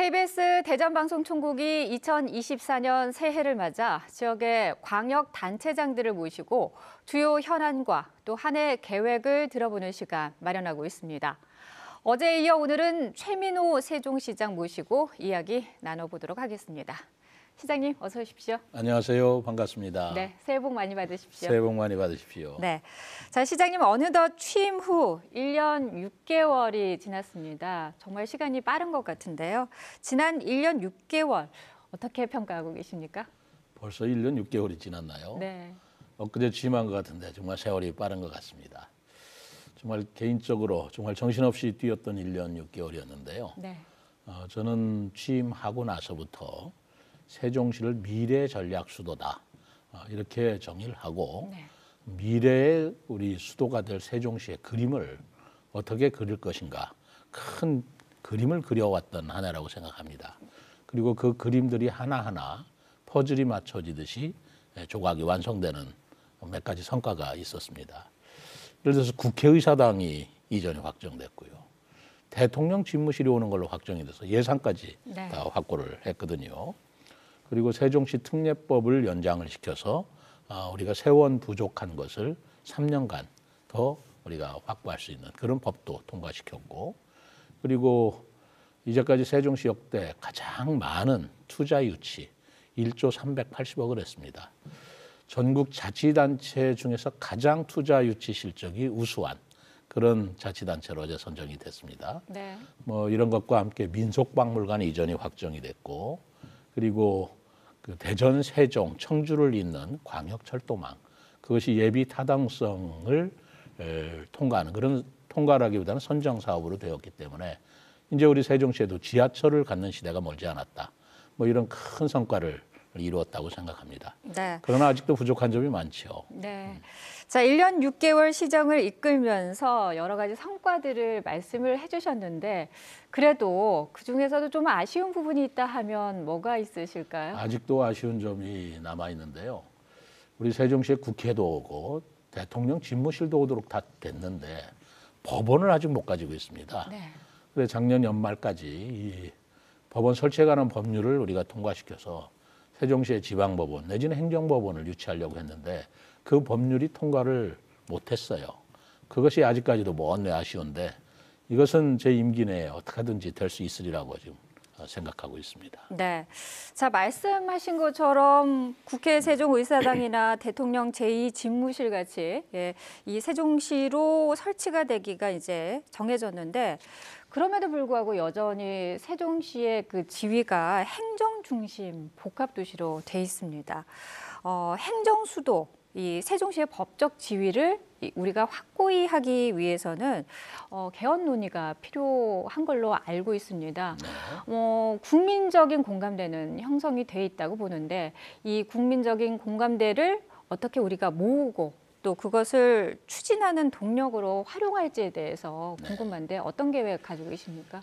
KBS 대전방송총국이 2024년 새해를 맞아 지역의 광역 단체장들을 모시고 주요 현안과 또 한 해 계획을 들어보는 시간 마련하고 있습니다. 어제에 이어 오늘은 최민호 세종시장 모시고 이야기 나눠보도록 하겠습니다. 시장님 어서 오십시오. 안녕하세요. 반갑습니다. 네, 새해 복 많이 받으십시오. 새해 복 많이 받으십시오. 네. 자, 시장님 어느덧 취임 후 1년 6개월이 지났습니다. 정말 시간이 빠른 것 같은데요. 지난 1년 6개월 어떻게 평가하고 계십니까? 벌써 1년 6개월이 지났나요? 네. 엊그제 취임한 것 같은데 정말 세월이 빠른 것 같습니다. 정말 개인적으로 정말 정신없이 뛰었던 1년 6개월이었는데요. 네. 어, 저는 취임하고 나서부터 세종시를 미래 전략 수도다 어, 이렇게 정의를 하고 네. 미래의 우리 수도가 될 세종시의 그림을 어떻게 그릴 것인가 큰 그림을 그려왔던 하나라고 생각합니다. 그리고 그 그림들이 하나하나 퍼즐이 맞춰지듯이 예, 조각이 완성되는 몇 가지 성과가 있었습니다. 예를 들어서 국회의사당이 이전에 확정됐고요. 대통령 집무실이 오는 걸로 확정이 돼서 예산까지 네. 다 확보를 했거든요. 그리고 세종시 특례법을 연장을 시켜서 아, 우리가 세원 부족한 것을 3년간 더 우리가 확보할 수 있는 그런 법도 통과시켰고 그리고 이제까지 세종시 역대 가장 많은 투자 유치 1조 380억을 했습니다. 전국 자치단체 중에서 가장 투자 유치 실적이 우수한 그런 자치단체로 어제 선정이 됐습니다. 네. 뭐 이런 것과 함께 민속박물관 이전이 확정이 됐고 그리고 그 대전, 세종, 청주를 잇는 광역철도망 그것이 예비 타당성을 에, 통과하는 그런 통과라기보다는 선정 사업으로 되었기 때문에 이제 우리 세종시에도 지하철을 갖는 시대가 멀지 않았다. 뭐 이런 큰 성과를 이루었다고 생각합니다. 네. 그러나 아직도 부족한 점이 많죠. 네. 음. 자, 1년 6개월 시정을 이끌면서 여러 가지 성과들을 말씀을 해주셨는데 그래도 그 중에서도 좀 아쉬운 부분이 있다 하면 뭐가 있으실까요? 아직도 아쉬운 점이 남아 있는데요. 우리 세종시의 국회도 오고 대통령 집무실도 오도록 다 됐는데 법원을 아직 못 가지고 있습니다. 네. 그래 작년 연말까지 이 법원 설치에 관한 법률을 우리가 통과시켜서 세종시의 지방법원 내지는 행정법원을 유치하려고 했는데 그 법률이 통과를 못했어요. 그것이 아직까지도 먼내 아쉬운데 이것은 제 임기 내에 어떻게 하든지 될 수 있으리라고 지금 생각하고 있습니다. 네. 자, 말씀하신 것처럼 국회 세종의사당이나 대통령 제2집무실 같이 예, 이 세종시로 설치가 되기가 이제 정해졌는데 그럼에도 불구하고 여전히 세종시의 그 지위가 행정 중심 복합 도시로 돼 있습니다. 어, 행정 수도 이 세종시의 법적 지위를 우리가 확고히 하기 위해서는 어, 개헌 논의가 필요한 걸로 알고 있습니다. 네. 어, 국민적인 공감대는 형성이 돼 있다고 보는데 이 국민적인 공감대를 어떻게 우리가 모으고 또 그것을 추진하는 동력으로 활용할지에 대해서 네. 궁금한데 어떤 계획 가지고 계십니까?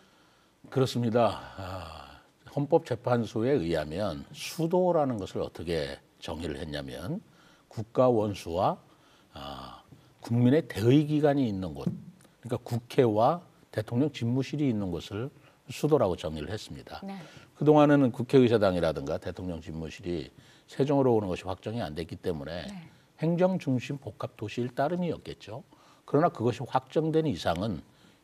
그렇습니다. 아, 헌법재판소에 의하면 수도라는 것을 어떻게 정의를 했냐면 국가 원수와 아, 국민의 대의 기관이 있는 곳, 그러니까 국회와 대통령 집무실이 있는 곳을 수도라고 정의를 했습니다. 네. 그동안에는 국회의사당이라든가 대통령 집무실이 세종으로 오는 것이 확정이 안 됐기 때문에 네. 행정 중심 복합 도시일 따름이었겠죠. 그러나 그것이 확정된 이상은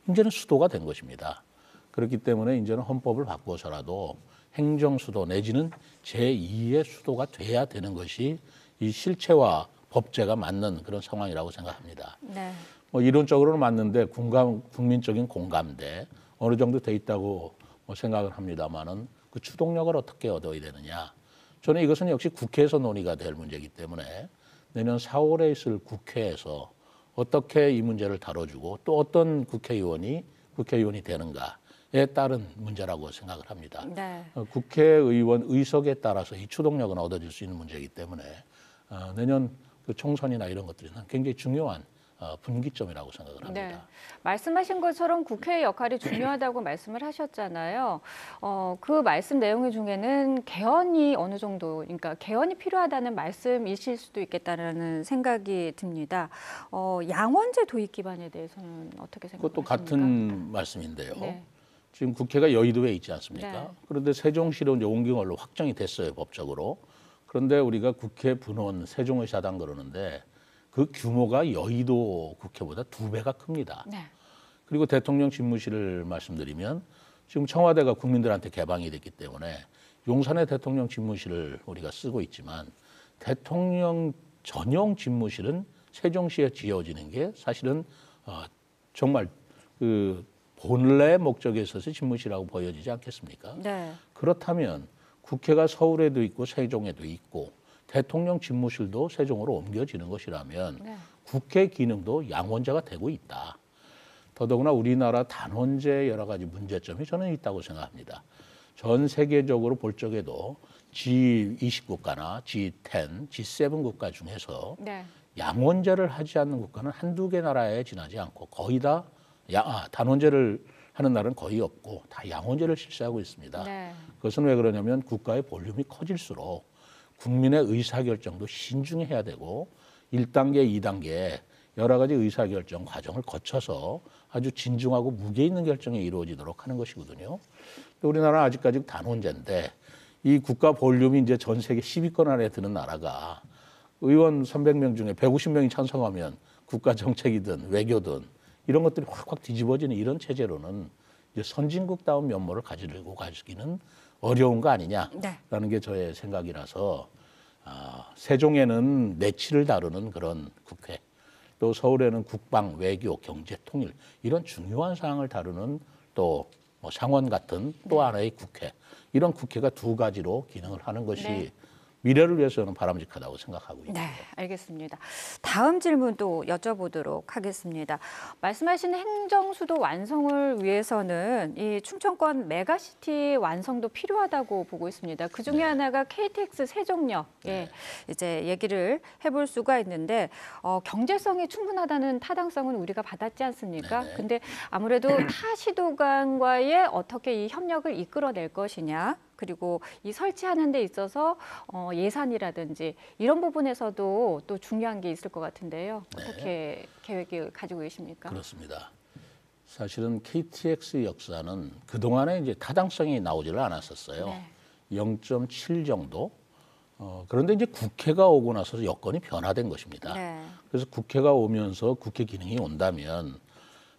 이제는 수도가 된 것입니다. 그렇기 때문에 이제는 헌법을 바꿔서라도 행정 수도 내지는 제2의 수도가 돼야 되는 것이 이 실체와 법제가 맞는 그런 상황이라고 생각합니다. 네. 뭐 이론적으로는 맞는데 군감, 국민적인 공감대 어느 정도 돼 있다고 뭐 생각을 합니다만은 그 추동력을 어떻게 얻어야 되느냐. 저는 이것은 역시 국회에서 논의가 될 문제이기 때문에 내년 4월에 있을 국회에서 어떻게 이 문제를 다뤄주고 또 어떤 국회의원이 국회의원이 되는가에 따른 문제라고 생각을 합니다. 네. 어, 국회의원 의석에 따라서 이 추동력은 얻어질 수 있는 문제이기 때문에 어, 내년 그 총선이나 이런 것들이 굉장히 중요한 어, 분기점이라고 생각을 네. 합니다. 네. 말씀하신 것처럼 국회의 역할이 중요하다고 말씀을 하셨잖아요. 어, 그 말씀 내용 중에는 개헌이 어느 정도, 그러니까 개헌이 필요하다는 말씀이실 수도 있겠다라는 생각이 듭니다. 어, 양원제 도입 기반에 대해서는 어떻게 생각하십니까? 그것도 같은 말씀인데요. 네. 지금 국회가 여의도에 있지 않습니까? 네. 그런데 세종시로 용경을로 확정이 됐어요 법적으로. 그런데 우리가 국회 분원 세종의사당 그러는데 그 규모가 여의도 국회보다 두 배가 큽니다. 네. 그리고 대통령 집무실을 말씀드리면 지금 청와대가 국민들한테 개방이 됐기 때문에 용산의 대통령 집무실을 우리가 쓰고 있지만 대통령 전용 집무실은 세종시에 지어지는 게 사실은 어, 정말 그 본래 목적에 있어서 집무실이라고 보여지지 않겠습니까? 네. 그렇다면 국회가 서울에도 있고 세종에도 있고 대통령 집무실도 세종으로 옮겨지는 것이라면 네. 국회 기능도 양원제가 되고 있다. 더더구나 우리나라 단원제 여러 가지 문제점이 저는 있다고 생각합니다. 전 세계적으로 볼 적에도 G20 국가나 G10, G7 국가 중에서 네. 양원제를 하지 않는 국가는 한두 개 나라에 지나지 않고 거의 다 야, 아, 단원제를 하는 나라는 거의 없고 다 양원제를 실시하고 있습니다. 네. 그것은 왜 그러냐면 국가의 볼륨이 커질수록 국민의 의사결정도 신중 해야 되고 1단계, 2단계 여러 가지 의사결정 과정을 거쳐서 아주 진중하고 무게 있는 결정이 이루어지도록 하는 것이거든요. 우리나라는 아직까지 단원제인데 이 국가 볼륨이 이제 전 세계 10위권 안에 드는 나라가 의원 300명 중에 150명이 찬성하면 국가 정책이든 외교든 이런 것들이 확확 뒤집어지는 이런 체제로는 선진국다운 면모를 가지고 려 가지기는 어려운 거 아니냐라는 네. 게 저의 생각이라서 아, 세종에는 내치를 다루는 그런 국회 또 서울에는 국방, 외교, 경제, 통일 이런 중요한 사항을 다루는 또뭐 상원 같은 또 네. 하나의 국회 이런 국회가 두 가지로 기능을 하는 것이 네. 미래를 위해서 는 바람직하다고 생각하고 있습니다. 네, 알겠습니다. 다음 질문도 여쭤보도록 하겠습니다. 말씀하신 행정수도 완성을 위해서는 이 충청권 메가시티 완성도 필요하다고 보고 있습니다. 그 중에 네. 하나가 KTX 세종역 예, 네. 이제 얘기를 해볼 수가 있는데 어, 경제성이 충분하다는 타당성은 우리가 받았지 않습니까? 네. 근데 아무래도 타 시도간과의 어떻게 이 협력을 이끌어낼 것이냐 그리고 이 설치하는 데 있어서 어, 예산이라든지 이런 부분에서도 또 중요한 게 있을 것 같은데요. 네. 어떻게 네. 계획을 가지고 계십니까? 그렇습니다. 사실은 KTX 역사는 그동안에 이제 타당성이 나오지를 않았었어요. 네. 0.7 정도. 어, 그런데 이제 국회가 오고 나서 여건이 변화된 것입니다. 네. 그래서 국회가 오면서 국회 기능이 온다면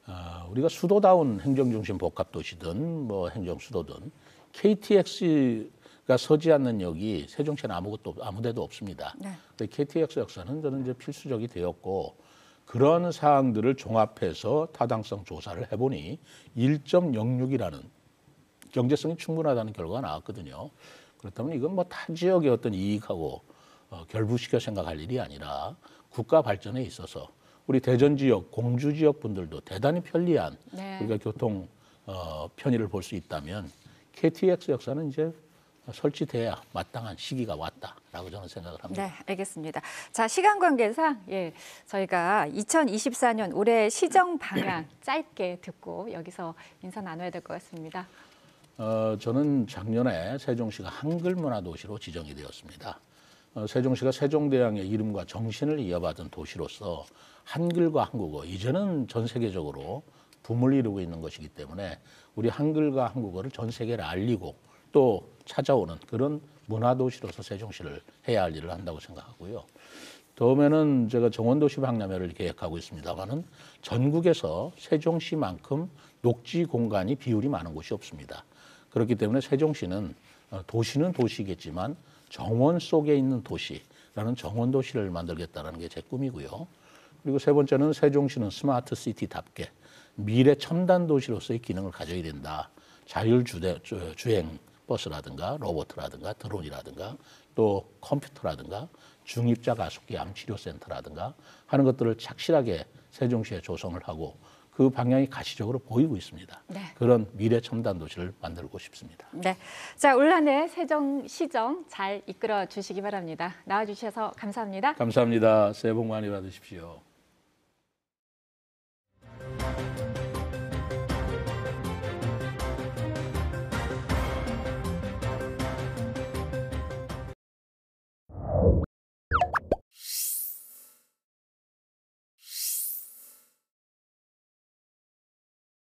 아, 우리가 수도다운 행정중심 복합도시든 뭐 행정수도든 KTX가 서지 않는 여기 세종시는 아무것도 아무데도 없습니다. 네. 근데 KTX 역사는 저는 이제 필수적이 되었고 그런 사항들을 종합해서 타당성 조사를 해보니 1.06이라는 경제성이 충분하다는 결과가 나왔거든요. 그렇다면 이건 뭐 타 지역의 어떤 이익하고 어, 결부시켜 생각할 일이 아니라 국가 발전에 있어서 우리 대전 지역, 공주 지역 분들도 대단히 편리한 네. 우리가 교통 어, 편의를 볼 수 있다면 KTX 역사는 이제 설치돼야 마땅한 시기가 왔다라고 저는 생각을 합니다. 네, 알겠습니다. 자, 시간 관계상 예, 저희가 2024년 올해 시정 방향 짧게 듣고 여기서 인사 나눠야 될 것 같습니다. 어, 저는 작년에 세종시가 한글문화 도시로 지정이 되었습니다. 어, 세종시가 세종대왕의 이름과 정신을 이어받은 도시로서 한글과 한국어 이제는 전 세계적으로 붐을 이루고 있는 것이기 때문에 우리 한글과 한국어를 전 세계를 알리고 또 찾아오는 그런 문화도시로서 세종시를 해야 할 일을 한다고 생각하고요. 다음에는 제가 정원도시 박람회를 계획하고 있습니다만은 전국에서 세종시만큼 녹지 공간이 비율이 많은 곳이 없습니다. 그렇기 때문에 세종시는 어, 도시는 도시겠지만 정원 속에 있는 도시라는 정원 도시를 만들겠다는 게 제 꿈이고요. 그리고 세 번째는 세종시는 스마트 시티답게 미래 첨단 도시로서의 기능을 가져야 된다. 자율 주행 버스라든가 로봇라든가 드론이라든가 또 컴퓨터라든가 중입자 가속기 암치료 센터라든가 하는 것들을 착실하게 세종시에 조성을 하고 그 방향이 가시적으로 보이고 있습니다. 네. 그런 미래 첨단 도시를 만들고 싶습니다. 네. 자, 올한해 세종 시정 잘 이끌어 주시기 바랍니다. 나와 주셔서 감사합니다. 감사합니다. 새해 복 많이 받으십시오.